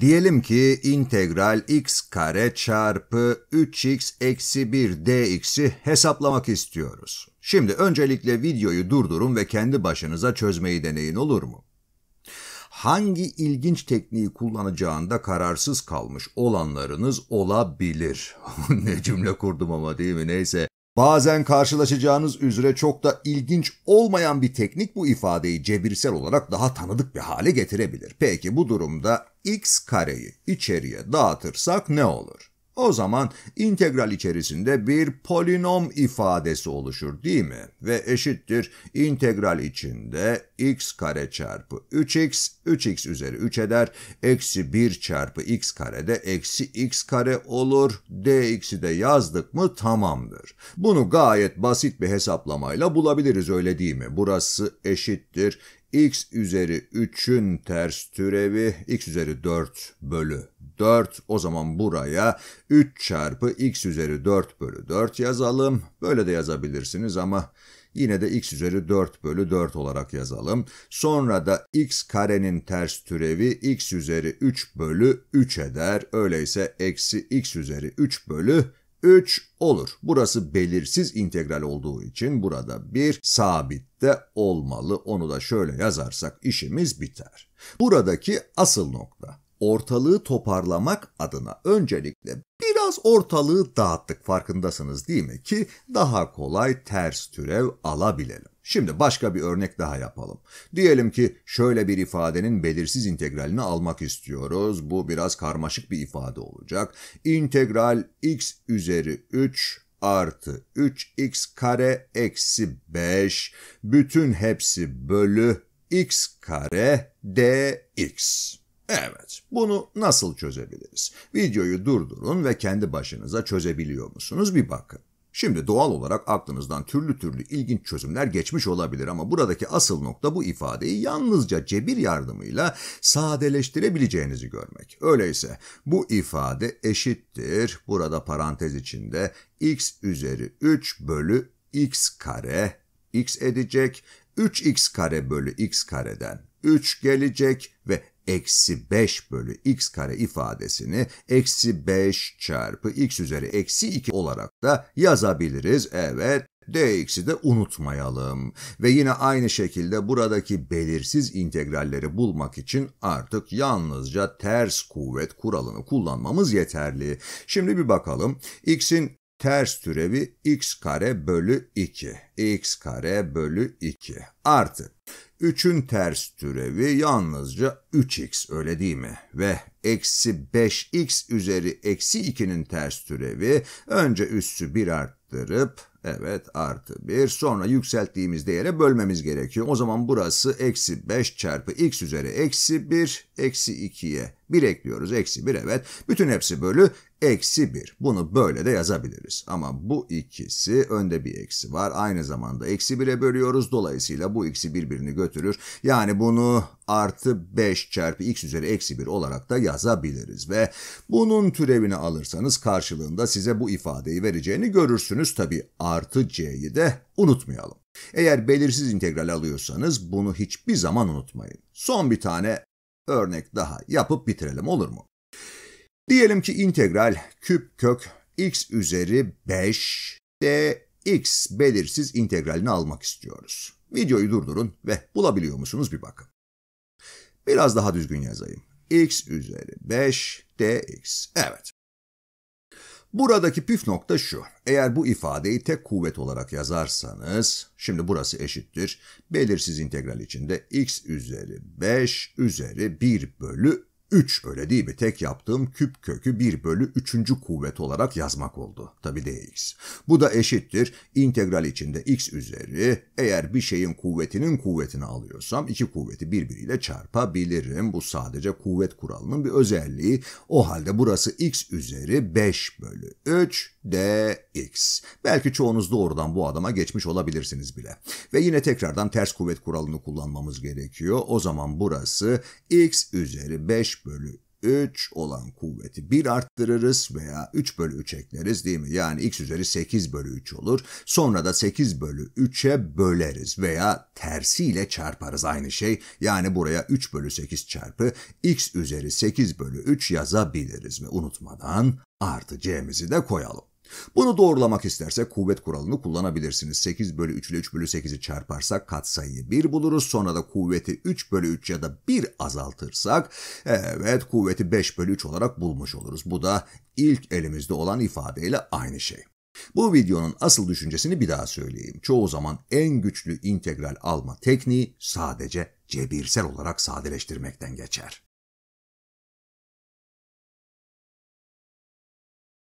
Diyelim ki integral x kare çarpı 3x eksi 1 dx'i hesaplamak istiyoruz. Şimdi öncelikle videoyu durdurun ve kendi başınıza çözmeyi deneyin olur mu? Hangi ilginç tekniği kullanacağında kararsız kalmış olanlarınız olabilir. ne cümle kurdum ama değil mi? Neyse Bazen karşılaşacağınız üzere çok da ilginç olmayan bir teknik bu ifadeyi cebirsel olarak daha tanıdık bir hale getirebilir. Peki bu durumda x kareyi içeriye dağıtırsak ne olur? O zaman integral içerisinde bir polinom ifadesi oluşur değil mi? Ve eşittir integral içinde x kare çarpı 3x, 3x üzeri 3 eder, eksi 1 çarpı x kare de eksi x kare olur, dx'i de yazdık mı tamamdır. Bunu gayet basit bir hesaplamayla bulabiliriz öyle değil mi? Burası eşittir x üzeri 3'ün ters türevi x üzeri 4 bölü 4 o zaman buraya 3 çarpı x üzeri 4 bölü 4 yazalım. Böyle de yazabilirsiniz ama yine de x üzeri 4 bölü 4 olarak yazalım. Sonra da x karenin ters türevi x üzeri 3 bölü 3 eder. Öyleyse eksi x üzeri 3 bölü 3 olur. Burası belirsiz integral olduğu için burada bir sabit de olmalı. Onu da şöyle yazarsak işimiz biter. Buradaki asıl nokta ortalığı toparlamak adına öncelikle biraz ortalığı dağıttık farkındasınız değil mi ki daha kolay ters türev alabilelim. Şimdi başka bir örnek daha yapalım. Diyelim ki şöyle bir ifadenin belirsiz integralini almak istiyoruz. Bu biraz karmaşık bir ifade olacak. İntegral x üzeri 3 artı 3x kare eksi 5 bütün hepsi bölü x kare dx. Evet, bunu nasıl çözebiliriz? Videoyu durdurun ve kendi başınıza çözebiliyor musunuz bir bakın. Şimdi doğal olarak aklınızdan türlü türlü ilginç çözümler geçmiş olabilir ama buradaki asıl nokta bu ifadeyi yalnızca cebir yardımıyla sadeleştirebileceğinizi görmek. Öyleyse bu ifade eşittir, burada parantez içinde x üzeri 3 bölü x kare x edecek, 3x kare bölü x kareden 3 gelecek ve eksi 5 bölü x kare ifadesini eksi 5 çarpı x üzeri eksi 2 olarak da yazabiliriz. Evet dx'i de unutmayalım. Ve yine aynı şekilde buradaki belirsiz integralleri bulmak için artık yalnızca ters kuvvet kuralını kullanmamız yeterli. Şimdi bir bakalım. x'in ters türevi x kare bölü 2. x kare bölü 2 artı 3'ün ters türevi yalnızca 3x öyle değil mi? Ve eksi 5x üzeri eksi 2'nin ters türevi önce üssü 1 arttırıp evet artı 1 sonra yükselttiğimiz değere bölmemiz gerekiyor. O zaman burası eksi 5 çarpı x üzeri eksi 1 eksi 2'ye 1 ekliyoruz eksi 1 evet bütün hepsi bölü eksi 1. Bunu böyle de yazabiliriz. Ama bu ikisi önde bir eksi var. Aynı zamanda eksi 1'e bölüyoruz. Dolayısıyla bu ikisi birbirini götürür. Yani bunu artı 5 çarpı x üzeri eksi 1 olarak da yazabiliriz. Ve bunun türevini alırsanız karşılığında size bu ifadeyi vereceğini görürsünüz. Tabi artı c'yi de unutmayalım. Eğer belirsiz integral alıyorsanız bunu hiçbir zaman unutmayın. Son bir tane örnek daha yapıp bitirelim olur mu? Diyelim ki integral küp kök x üzeri 5 dx belirsiz integralini almak istiyoruz. Videoyu durdurun ve bulabiliyor musunuz bir bakın. Biraz daha düzgün yazayım. x üzeri 5 dx. Evet. Buradaki püf nokta şu. Eğer bu ifadeyi tek kuvvet olarak yazarsanız, şimdi burası eşittir. Belirsiz integral içinde x üzeri 5 üzeri 1 bölü 3 öyle değil mi? Tek yaptığım küp kökü 1 bölü 3. kuvvet olarak yazmak oldu. Tabi dx. Bu da eşittir. integral içinde x üzeri eğer bir şeyin kuvvetinin kuvvetini alıyorsam iki kuvveti birbiriyle çarpabilirim. Bu sadece kuvvet kuralının bir özelliği. O halde burası x üzeri 5 bölü 3 dx. Belki çoğunuz doğrudan bu adama geçmiş olabilirsiniz bile. Ve yine tekrardan ters kuvvet kuralını kullanmamız gerekiyor. O zaman burası x üzeri 5 5 bölü 3 olan kuvveti 1 arttırırız veya 3 bölü 3 ekleriz değil mi? Yani x üzeri 8 bölü 3 olur. Sonra da 8 bölü 3'e böleriz veya tersiyle çarparız aynı şey. Yani buraya 3 bölü 8 çarpı x üzeri 8 bölü 3 yazabiliriz mi? unutmadan artı c'mizi de koyalım. Bunu doğrulamak istersek kuvvet kuralını kullanabilirsiniz. 8 bölü 3 ile 3 bölü 8'i çarparsak katsayıyı 1 buluruz. Sonra da kuvveti 3 bölü 3 ya da 1 azaltırsak evet kuvveti 5 bölü 3 olarak bulmuş oluruz. Bu da ilk elimizde olan ifadeyle aynı şey. Bu videonun asıl düşüncesini bir daha söyleyeyim. Çoğu zaman en güçlü integral alma tekniği sadece cebirsel olarak sadeleştirmekten geçer.